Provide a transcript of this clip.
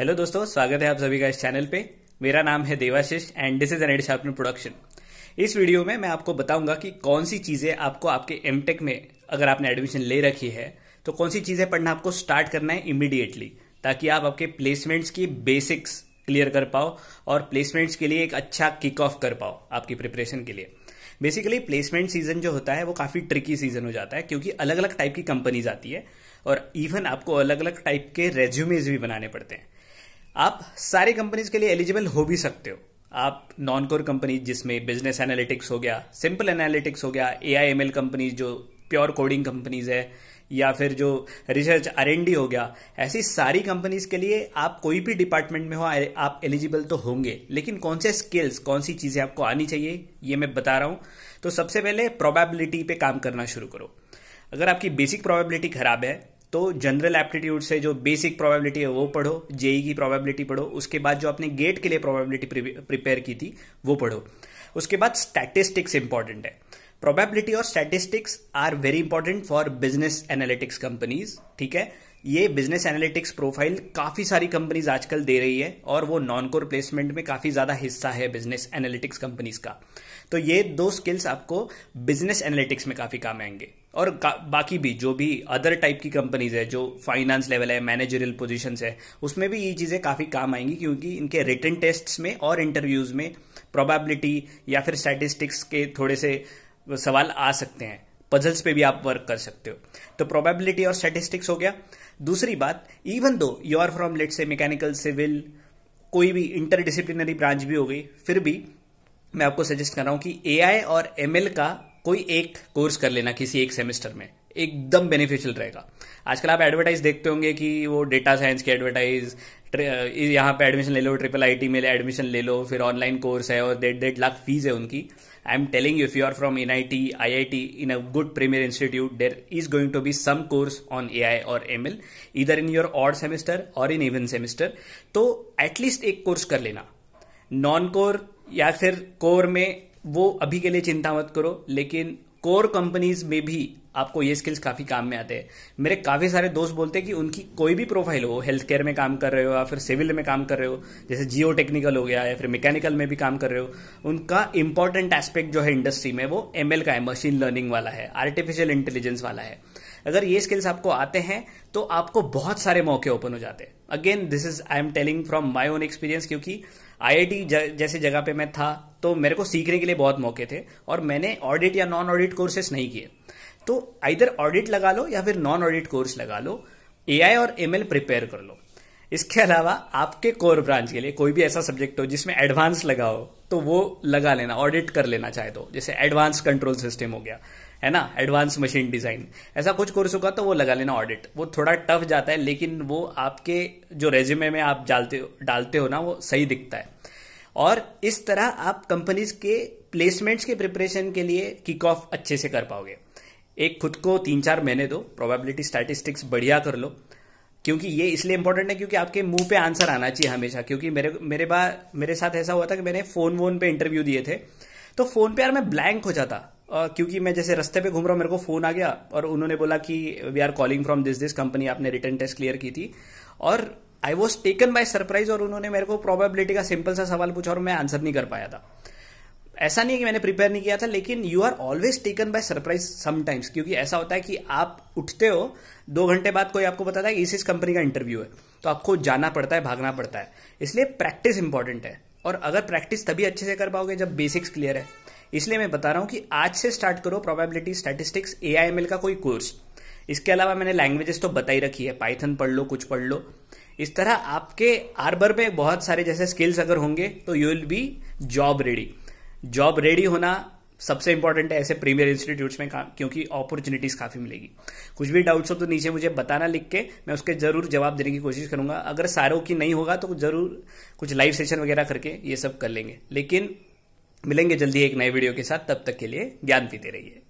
Hello दोस्तों स्वागत है आप सभी का इस चैनल पे मेरा नाम है Devashish and this is an ed sharpener production इस वीडियो में मैं आपको बताऊंगा कि कौन सी चीज़ें आपको आपके एम में अगर आपने एडमिशन ले रखी है तो कौन सी चीज़ें पढ़ना आपको स्टार्ट करना है इमिडिएटली ताकि आप आपके प्लेसमेंट्स की बेसिक्स क्लियर कर पाओ और प्लेसमेंट्स के लिए एक अच्छा किक ऑफ कर पाओ आपकी प्रिपरेशन के लिए बेसिकली प्लेसमेंट सीजन जो होता है वो काफी ट्रिकी सीजन हो जाता है क्योंकि अलग अलग टाइप की कंपनीज आती है और इवन आपको अलग अलग टाइप के रेज्यूमेज भी बनाने पड़ते हैं आप सारी कंपनीज के लिए एलिजिबल हो भी सकते हो आप नॉन कोर कंपनी जिसमें बिजनेस एनालिटिक्स हो गया सिंपल एनालिटिक्स हो गया A I M L companies जो प्योर कोडिंग कंपनीज है या फिर जो रिसर्च आर एन डी हो गया ऐसी सारी कंपनीज के लिए आप कोई भी डिपार्टमेंट में हो आप एलिजिबल तो होंगे लेकिन कौन से स्किल्स कौन सी चीज़ें आपको आनी चाहिए ये मैं बता रहा हूँ तो सबसे पहले प्रोबेबिलिटी पे काम करना शुरू करो अगर आपकी बेसिक प्रोबेबिलिटी खराब है तो जनरल एप्टीट्यूड से जो बेसिक प्रोबेबिलिटी है वो पढ़ो जेई की प्रोबेबिलिटी पढ़ो उसके बाद जो आपने गेट के लिए प्रोबेबिलिटी प्रिपेयर की थी वो पढ़ो उसके बाद स्टैटिस्टिक्स इंपॉर्टेंट है प्रोबेबिलिटी और statistics are very important for business analytics companies ठीक है ये बिजनेस एनालिटिक्स प्रोफाइल काफ़ी सारी कंपनीज आजकल दे रही है और वो नॉन कोर प्लेसमेंट में काफ़ी ज़्यादा हिस्सा है बिजनेस एनालिटिक्स कंपनीज का तो ये दो स्किल्स आपको बिजनेस एनालिटिक्स में काफ़ी काम आएंगे और बाकी भी जो भी अदर टाइप की कंपनीज है जो फाइनेंस लेवल है मैनेजरियल पोजिशन है उसमें भी ये चीज़ें काफ़ी काम आएंगी क्योंकि इनके रिटर्न टेस्ट में और इंटरव्यूज़ में प्रोबेबिलिटी या फिर स्टैटिस्टिक्स के थोड़े से सवाल आ सकते हैं पजल्स पे भी आप वर्क कर सकते हो तो प्रोबेबिलिटी और स्टैटिस्टिक्स हो गया दूसरी बात even though you are from let's say mechanical civil कोई भी इंटरडिसिप्लिनरी ब्रांच भी हो गई फिर भी मैं आपको सजेस्ट कर रहा हूं कि ए और एम का कोई एक कोर्स कर लेना किसी एक सेमेस्टर में एकदम बेनिफिशियल रहेगा आजकल आप एडवर्टाइज देखते होंगे कि वो डेटा साइंस की एडवर्टाइज यहाँ पे एडमिशन ले लो ट्रिपल आईटी में एडमिशन ले लो फिर ऑनलाइन कोर्स है और डेढ़ डेढ़ लाख फीस है उनकी I'm telling you, if you are from NIT, IIT, in a good premier institute, there is going to be some course on AI or ML, either in your odd semester or in even semester. तो at least एक course कर लेना non core या फिर core में वो अभी के लिए चिंता मत करो लेकिन कोर कंपनीज में भी आपको ये स्किल्स काफ़ी काम में आते हैं मेरे काफ़ी सारे दोस्त बोलते हैं कि उनकी कोई भी प्रोफाइल हो हेल्थ केयर में काम कर रहे हो या फिर सिविल में काम कर रहे हो जैसे जियो टेक्निकल हो गया या फिर मैकेनिकल में भी काम कर रहे हो उनका इंपॉर्टेंट एस्पेक्ट जो है इंडस्ट्री में वो एम का है मशीन लर्निंग वाला है आर्टिफिशियल इंटेलिजेंस वाला है अगर ये स्किल्स आपको आते हैं तो आपको बहुत सारे मौके ओपन हो जाते हैं again this is I am telling from my own experience क्योंकि आईआईटी जैसे जगह पे मैं था तो मेरे को सीखने के लिए बहुत मौके थे और मैंने ऑडिट या नॉन ऑडिट कोर्सेस नहीं किए तो आइधर ऑडिट लगा लो या फिर नॉन ऑडिट कोर्स लगा लो एआई और एमएल प्रिपेयर कर लो इसके अलावा आपके कोर ब्रांच के लिए कोई भी ऐसा सब्जेक्ट हो जिसमें एडवांस लगा हो तो वो लगा लेना ऑडिट कर लेना चाहे तो जैसे एडवांस कंट्रोल सिस्टम हो गया है ना एडवांस मशीन डिजाइन ऐसा कुछ कोर्स होगा तो वो लगा लेना ऑडिट वो थोड़ा टफ जाता है लेकिन वो आपके जो रेज्यूमे में आप डालते हो डालते हो ना वो सही दिखता है और इस तरह आप कंपनीज के प्लेसमेंट्स के प्रिपरेशन के लिए किक ऑफ अच्छे से कर पाओगे एक खुद को तीन चार महीने दो प्रोबेबिलिटी स्टैटिस्टिक्स बढ़िया कर लो क्योंकि ये इसलिए इंपॉर्टेंट है क्योंकि आपके मुंह पे आंसर आना चाहिए हमेशा क्योंकि मेरे मेरे बा मेरे साथ ऐसा हुआ था कि मैंने फोन वोन पे इंटरव्यू दिए थे तो फोन पे यार मैं ब्लैंक हो जाता क्योंकि मैं जैसे रास्ते पे घूम रहा हूं मेरे को फोन आ गया और उन्होंने बोला कि we are calling from this this company आपने रिटर्न टेस्ट क्लियर की थी और I was taken by surprise और उन्होंने मेरे को प्रोबेबिलिटी का सिंपल सा सवाल पूछा और मैं आंसर नहीं कर पाया था ऐसा नहीं है कि मैंने प्रिपेयर नहीं किया था लेकिन you are always taken by surprise sometimes क्योंकि ऐसा होता है कि आप उठते हो दो घंटे बाद कोई आपको बताता है कि इस इस कंपनी का इंटरव्यू है तो आपको जाना पड़ता है भागना पड़ता है इसलिए प्रैक्टिस इंपॉर्टेंट है और अगर प्रैक्टिस तभी अच्छे से कर पाओगे जब बेसिक्स क्लियर है इसलिए मैं बता रहा हूँ कि आज से स्टार्ट करो प्रोबेबिलिटी स्टैटिस्टिक्स ए का कोई कोर्स इसके अलावा मैंने लैंग्वेजेस तो बताई रखी है पाइथन पढ़ लो कुछ पढ़ लो इस तरह आपके आर्बर में बहुत सारे जैसे स्किल्स अगर होंगे तो you will be job ready job ready होना सबसे इंपॉर्टेंट है ऐसे प्रीमियर इंस्टीट्यूट में क्योंकि अपॉर्चुनिटीज काफी मिलेगी कुछ भी डाउट्स हो तो नीचे मुझे बताना लिख के मैं उसके जरूर जवाब देने की कोशिश करूंगा अगर सारों की नहीं होगा तो जरूर कुछ लाइव सेशन वगैरह करके ये सब कर लेंगे लेकिन मिलेंगे जल्दी एक नए वीडियो के साथ तब तक के लिए ज्ञान पीते रहिए